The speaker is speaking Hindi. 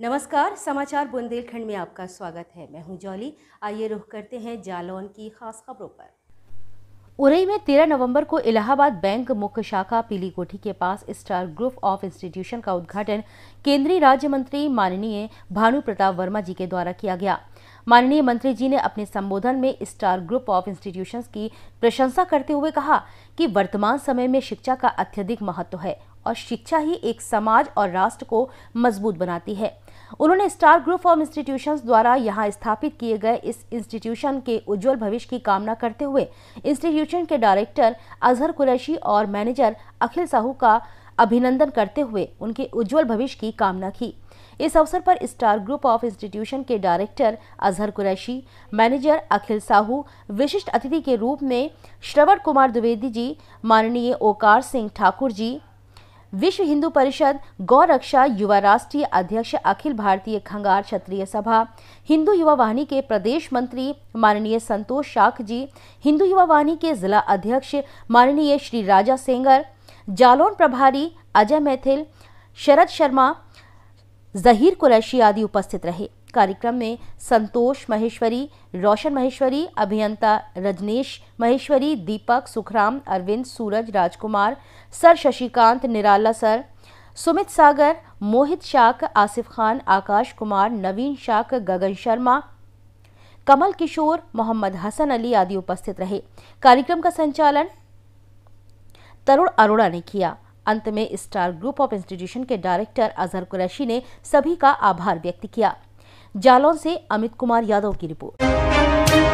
नमस्कार समाचार बुंदेलखंड में आपका स्वागत है मैं हूं जॉली आइए रुख करते हैं जालौन की खास खबरों पर उरई में 13 नवंबर को इलाहाबाद बैंक मुख्य शाखा पीली कोठी के पास स्टार ग्रुप ऑफ इंस्टीट्यूशन का उद्घाटन केंद्रीय राज्य मंत्री माननीय भानु प्रताप वर्मा जी के द्वारा किया गया माननीय मंत्री जी ने अपने संबोधन में स्टार ग्रुप ऑफ इंस्टीट्यूशंस की प्रशंसा करते हुए कहा कि वर्तमान समय में शिक्षा का अत्यधिक महत्व है और शिक्षा ही एक समाज और राष्ट्र को मजबूत बनाती है उन्होंने स्टार ग्रुप ऑफ इंस्टीट्यूशन द्वारा यहां स्थापित किए गए इस इंस्टीट्यूशन के उज्जवल भविष्य की कामना करते हुए इंस्टीट्यूशन के डायरेक्टर अजहर कुरैशी और मैनेजर अखिल साहू का अभिनंदन करते हुए उनके उज्जवल भविष्य की कामना की इस अवसर पर स्टार ग्रुप ऑफ इंस्टीट्यूशन के डायरेक्टर अजहर कुरैशी मैनेजर अखिल साहू विशिष्ट अतिथि के रूप में श्रवण कुमार द्विवेदी जी माननीय ओकार सिंह ठाकुर जी विश्व हिंदू परिषद गौरक्षा युवा राष्ट्रीय अध्यक्ष अखिल भारतीय खंगार क्षत्रिय सभा हिंदू युवा वाहिनी के प्रदेश मंत्री माननीय संतोष शाख जी हिंदू युवा वाहिनी के जिला अध्यक्ष माननीय श्री राजा सेंगर जालौन प्रभारी अजय मैथिल शरद शर्मा जहीर कुरैशी आदि उपस्थित रहे कार्यक्रम में संतोष महेश्वरी रोशन महेश्वरी अभियंता रजनीश महेश्वरी दीपक सुखराम अरविंद सूरज राजकुमार सर शशिकांत निराला सर सुमित सागर मोहित शाक आसिफ खान आकाश कुमार नवीन शाक गगन शर्मा कमल किशोर मोहम्मद हसन अली आदि उपस्थित रहे कार्यक्रम का संचालन तरुण अरोड़ा ने किया अंत में स्टार ग्रुप ऑफ इंस्टीट्यूशन के डायरेक्टर अजहर कुरैशी ने सभी का आभार व्यक्त किया जालौन से अमित कुमार यादव की रिपोर्ट